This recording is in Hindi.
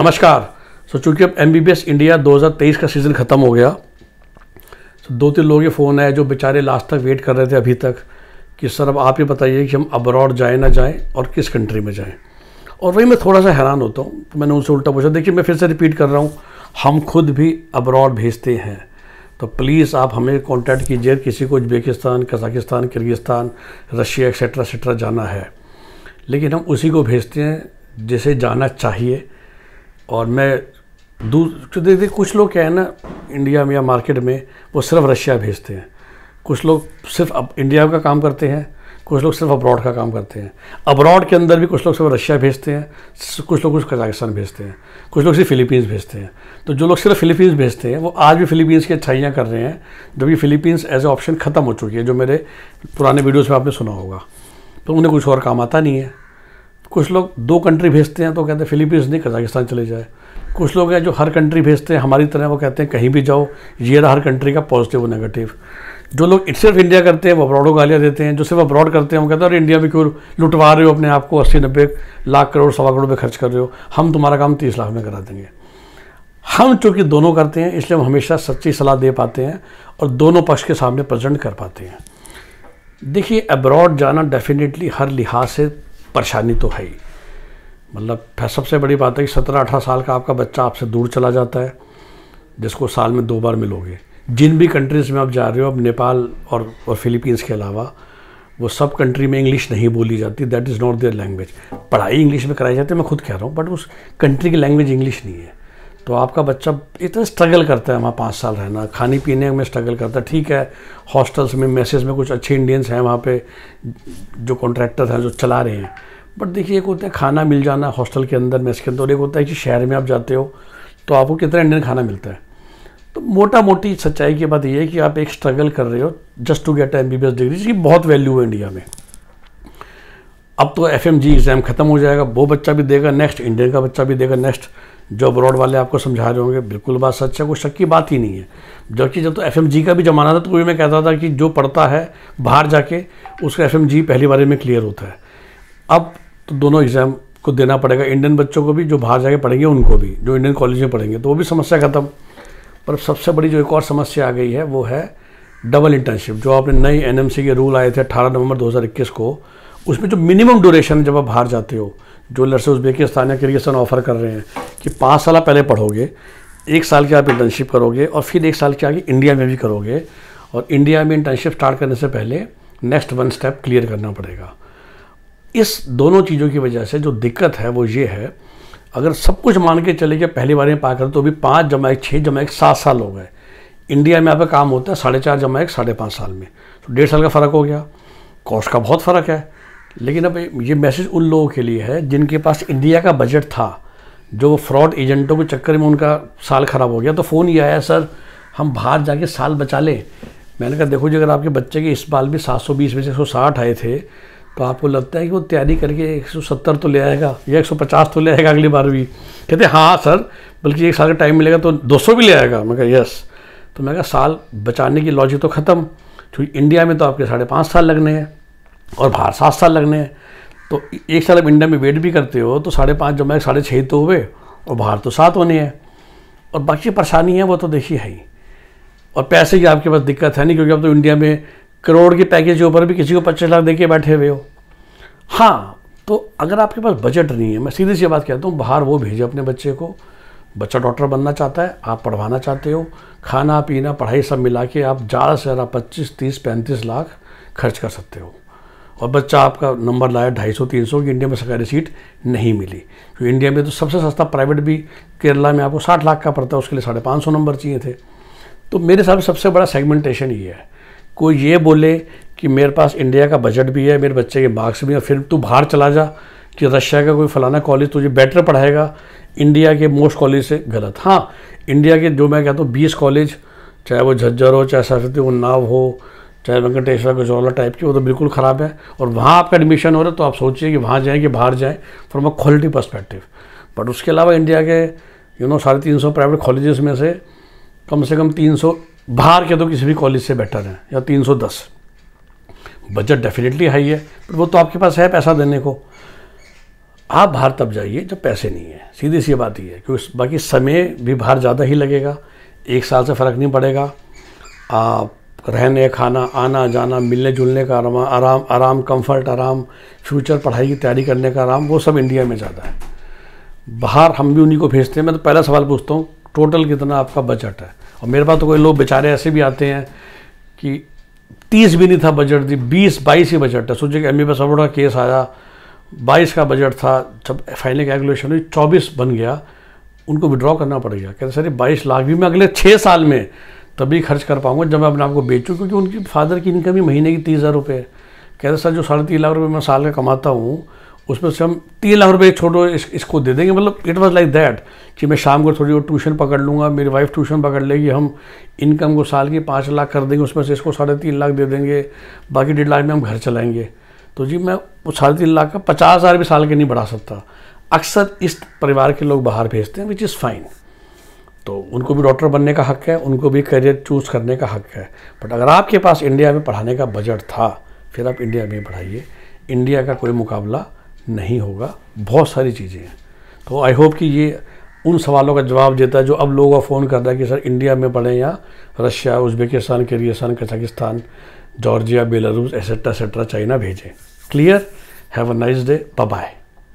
नमस्कार सो चूँकि अब एम इंडिया 2023 का सीज़न ख़त्म हो गया सो तो दो तीन लोगों के फ़ोन आए जो बेचारे लास्ट तक वेट कर रहे थे अभी तक कि सर अब आप ये बताइए कि हम अब्रॉड जाएँ ना जाएँ और किस कंट्री में जाएँ और वही मैं थोड़ा सा हैरान होता हूँ तो मैंने उनसे उल्टा पूछा देखिए मैं फिर से रिपीट कर रहा हूँ हम खुद भी अब्रॉड भेजते हैं तो प्लीज़ आप हमें कॉन्टैक्ट कीजिए किसी को Uzbekistan Kazakhstan Kyrgyzstan Russia etcetera etcetera जाना है लेकिन हम उसी को भेजते हैं जिसे जाना चाहिए और मैं दूसरे देखिए कुछ लोग क्या है ना इंडिया में या मार्केट में वो सिर्फ रशिया भेजते हैं कुछ लोग सिर्फ अब इंडिया का काम करते हैं कुछ लोग सिर्फ अब्रॉड का काम करते हैं अब्रॉड के अंदर भी कुछ लोग सिर्फ रशिया भेजते हैं कुछ लोग कुछ कजाकिस्तान भेजते हैं कुछ लोग सिर्फ फिलीपींस भेजते हैं तो जो लोग सिर्फ फिलीपींस भेजते हैं वो आज भी फिलीपींस की अच्छाइयाँ कर रहे हैं जबकि फिलीपींस एज ए ऑप्शन ख़त्म हो चुकी है जो मेरे पुराने वीडियोज़ में आपने सुना होगा तो उन्हें कुछ और काम आता नहीं है कुछ लोग दो कंट्री भेजते हैं तो कहते हैं फिलीपींस नहीं कजाकिस्तान चले जाए कुछ लोग हैं जो हर कंट्री भेजते हैं हमारी तरह वो कहते हैं कहीं भी जाओ ये रहा हर कंट्री का पॉजिटिव और नेगेटिव जो लोग इट सिर्फ इंडिया करते हैं वो अब्रॉड गालियाँ देते हैं जो सिर्फ अब्रॉड करते हैं वो कहते हैं अरे इंडिया में क्यों लुटवा रहे हो अपने आप को अस्सी नब्बे लाख करोड़ सवा करोड़ में खर्च कर रहे हो हम तुम्हारा काम तीस लाख में करा देंगे हम चूँकि दोनों करते हैं इसलिए हम हमेशा सच्ची सलाह दे पाते हैं और दोनों पक्ष के सामने प्रजेंट कर पाते हैं देखिए अब्रॉड जाना डेफिनेटली हर लिहाज से परेशानी तो है ही मतलब सबसे बड़ी बात है कि सत्रह अठारह साल का आपका बच्चा आपसे दूर चला जाता है जिसको साल में दो बार मिलोगे जिन भी कंट्रीज़ में आप जा रहे हो अब नेपाल और और फिलीपींस के अलावा वो सब कंट्री में इंग्लिश नहीं बोली जाती that is not their language पढ़ाई इंग्लिश में कराई जाती है मैं खुद कह रहा हूँ बट उस कंट्री की लैंग्वेज इंग्लिश नहीं है तो आपका बच्चा इतना स्ट्रगल करता है वहाँ पाँच साल रहना खाने पीने में स्ट्रगल करता है ठीक है हॉस्टल्स में मैसेज में कुछ अच्छे इंडियंस हैं वहाँ पे जो कॉन्ट्रैक्टर हैं जो चला रहे हैं बट देखिए एक होता है खाना मिल जाना हॉस्टल के अंदर मैस के अंदर और एक होता है कि शहर में आप जाते हो तो आपको कितना इंडियन खाना मिलता है तो मोटा मोटी सच्चाई की बात यह है कि आप एक स्ट्रगल कर रहे हो just to get M B B S degree जिसकी बहुत वैल्यू है इंडिया में अब तो एफ एम जी एग्ज़ाम ख़त्म हो जाएगा वो बच्चा भी देगा नेक्स्ट इंडियन का बच्चा भी देगा नेक्स्ट जो अब्रॉड वाले आपको समझा रहे होंगे बिल्कुल बात सच है कोई शक की बात ही नहीं है जबकि जब तो एफ का भी ज़माना था तो वही मैं कहता था कि जो पढ़ता है बाहर जाके उसका एफ पहली बार में क्लियर होता है अब तो दोनों एग्ज़ाम को देना पड़ेगा इंडियन बच्चों को भी जो बाहर जाके पढ़ेंगे उनको भी जो इंडियन कॉलेज में पढ़ेंगे तो वो भी समस्या ख़त्म पर सबसे बड़ी जो एक और समस्या आ गई है वो है डबल इंटर्नशिप जो आपने नए एनएमसी के रूल आए थे 18 नवंबर 2021 को उसमें जो मिनिमम ड्यूरेशन जब आप बाहर जाते हो जो लड़से उज्बेकिस्तान या किर्गिस्तान ऑफ़र कर रहे हैं कि पाँच साल पहले पढ़ोगे एक साल की आप इंटर्नशिप करोगे और फिर एक साल के आगे इंडिया में भी करोगे और इंडिया में इंटर्नशिप स्टार्ट करने से पहले नेक्स्ट वन स्टेप क्लियर करना पड़ेगा इस दोनों चीज़ों की वजह से जो दिक्कत है वो ये है अगर सब कुछ मान के चले कि पहली बार में पा कर तो अभी पाँच जमा एक छः जमा एक सात साल हो गए इंडिया में आपका काम होता है साढ़े चार जमा एक साढ़े पाँच साल में तो डेढ़ साल का फ़र्क हो गया कॉस्ट का बहुत फ़र्क है लेकिन अब ये मैसेज उन लोगों के लिए है जिनके पास इंडिया का बजट था जो फ्रॉड एजेंटों के चक्कर में उनका साल ख़राब हो गया तो फ़ोन ये आया सर हम बाहर जाके साल बचा लें मैंने कहा देखो जी अगर आपके बच्चे के इस बाल भी 720 में से 160 आए थे तो आपको लगता है कि वो तैयारी करके 170 तो ले आएगा या 150 तो ले आएगा अगली बार भी कहते हाँ सर बल्कि एक साल का टाइम मिलेगा तो 200 भी ले आएगा मैं कहा यस तो मैं कहा साल बचाने की लॉजिक तो ख़त्म क्योंकि इंडिया में तो आपके साढ़े पाँच साल लगने हैं और बाहर सात साल लगने हैं तो एक साल अब इंडिया में वेट भी करते हो तो साढ़े पाँच जमा साढ़े छः तो हुए और बाहर तो सात होने हैं और बाकी परेशानी है वो तो देखिए है ही और पैसे की आपके पास दिक्कत है नहीं क्योंकि आप तो इंडिया में करोड़ के पैकेज के ऊपर भी किसी को पच्चीस लाख दे के बैठे हुए हो हाँ तो अगर आपके पास बजट नहीं है मैं सीधी सी बात कहता हूँ बाहर वो भेजे अपने बच्चे को बच्चा डॉक्टर बनना चाहता है आप पढ़वाना चाहते हो खाना पीना पढ़ाई सब मिला के आप ज़्यादा से ज़्यादा पच्चीस तीस पैंतीस लाख खर्च कर सकते हो और बच्चा आपका नंबर लाया ढाई सौ तीन सौ की इंडिया में सरकारी सीट नहीं मिली तो इंडिया में तो सबसे सस्ता प्राइवेट भी केरला में आपको साठ लाख का पड़ता है उसके लिए साढ़े पाँच सौ नंबर चाहिए थे तो मेरे हिसाब से सबसे बड़ा सेगमेंटेशन ये है कोई ये बोले कि मेरे पास इंडिया का बजट भी है मेरे बच्चे के मार्क्स भी हैं फिर तू बाहर चला जा कि रशिया का कोई फ़लाना कॉलेज तुझे बेटर पढ़ाएगा इंडिया के मोस्ट कॉलेज से गलत हाँ इंडिया के जो मैं कहता हूँ बीस कॉलेज चाहे वो झज्जर हो चाहे सरस्वती उन्नाव हो चाहे वेंकटेश्वर गजौला टाइप की वो तो बिल्कुल ख़राब है और वहाँ आपका एडमिशन हो रहा है तो आप सोचिए कि वहाँ जाएँ कि बाहर जाएँ from a quality perspective but उसके अलावा इंडिया के यू नो साढ़े तीन सौ प्राइवेट कॉलेजेस में से कम से कम तीन सौ बाहर के तो किसी भी कॉलेज से बेटर हैं या तीन सौ दस बजट डेफिनेटली हाई है पर वो तो आपके पास है पैसा देने को आप बाहर तब जाइए जब पैसे नहीं है सीधी सी बात ही है क्योंकि बाकी समय भी बाहर ज़्यादा ही लगेगा एक साल से फ़र्क नहीं पड़ेगा आप रहने खाना आना जाना मिलने जुलने का आराम आराम आराम कंफर्ट आराम फ्यूचर पढ़ाई की तैयारी करने का आराम वो सब इंडिया में ज़्यादा है बाहर हम भी उन्हीं को भेजते हैं मैं तो पहला सवाल पूछता हूँ टोटल कितना आपका बजट है और मेरे पास तो कोई लोग बेचारे ऐसे भी आते हैं कि तीस भी नहीं था बजट दी बीस बाईस ही बजट है सोचिए कि एम बी का केस आया बाईस का बजट था जब फाइनल कैलकुलेशन हुई चौबीस बन गया उनको विड्रॉ करना पड़ गया कहते सर बाईस लाख भी मैं अगले छः साल में तभी खर्च कर पाऊँगा जब मैं अपने आप को बेचूँ क्योंकि उनकी फादर की इनकम ही महीने की तीस हज़ार रुपये है कहते सर जो साढ़े तीन लाख रुपये मैं साल का कमाता हूँ उसमें से हम तीन लाख रुपये छोड़ो इस, इसको दे देंगे मतलब इट वॉज लाइक दैट कि मैं शाम को थोड़ी और ट्यूशन पकड़ लूँगा मेरी वाइफ ट्यूशन पकड़ लेगी हम इनकम को साल की पाँच लाख कर देंगे उसमें से इसको साढ़े तीन लाख दे देंगे बाकी डेढ़ लाख में हम घर चलाएँगे तो जी मैं वो साढ़े तीन लाख का पचास हज़ार भी साल के नहीं बढ़ा सकता अक्सर इस परिवार के लोग बाहर भेजते हैं विच इज़ फाइन तो उनको भी डॉक्टर बनने का हक है उनको भी करियर चूज़ करने का हक है बट अगर आपके पास इंडिया में पढ़ाने का बजट था फिर आप इंडिया में पढ़ाइए इंडिया का कोई मुकाबला नहीं होगा बहुत सारी चीज़ें हैं तो आई होप कि ये उन सवालों का जवाब देता है जो अब लोगों का फ़ोन कर रहा है कि सर इंडिया में पढ़ें या Russia Uzbekistan Kyrgyzstan Kazakhstan Georgia Belarus etcetera etcetera China भेजें clear have a nice day bye